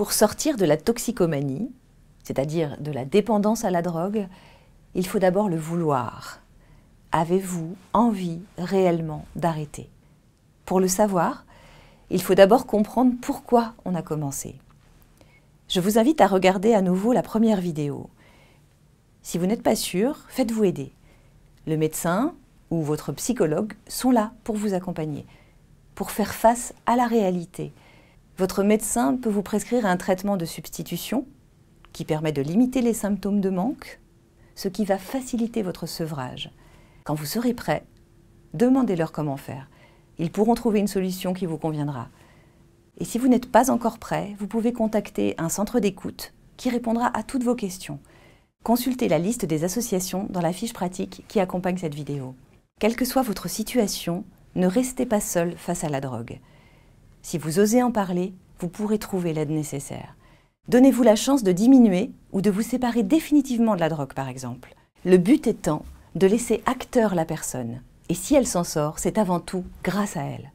Pour sortir de la toxicomanie, c'est-à-dire de la dépendance à la drogue, il faut d'abord le vouloir. Avez-vous envie réellement d'arrêter Pour le savoir, il faut d'abord comprendre pourquoi on a commencé. Je vous invite à regarder à nouveau la première vidéo. Si vous n'êtes pas sûr, faites-vous aider. Le médecin ou votre psychologue sont là pour vous accompagner, pour faire face à la réalité, votre médecin peut vous prescrire un traitement de substitution qui permet de limiter les symptômes de manque, ce qui va faciliter votre sevrage. Quand vous serez prêt, demandez-leur comment faire. Ils pourront trouver une solution qui vous conviendra. Et si vous n'êtes pas encore prêt, vous pouvez contacter un centre d'écoute qui répondra à toutes vos questions. Consultez la liste des associations dans la fiche pratique qui accompagne cette vidéo. Quelle que soit votre situation, ne restez pas seul face à la drogue. Si vous osez en parler, vous pourrez trouver l'aide nécessaire. Donnez-vous la chance de diminuer ou de vous séparer définitivement de la drogue, par exemple. Le but étant de laisser acteur la personne. Et si elle s'en sort, c'est avant tout grâce à elle.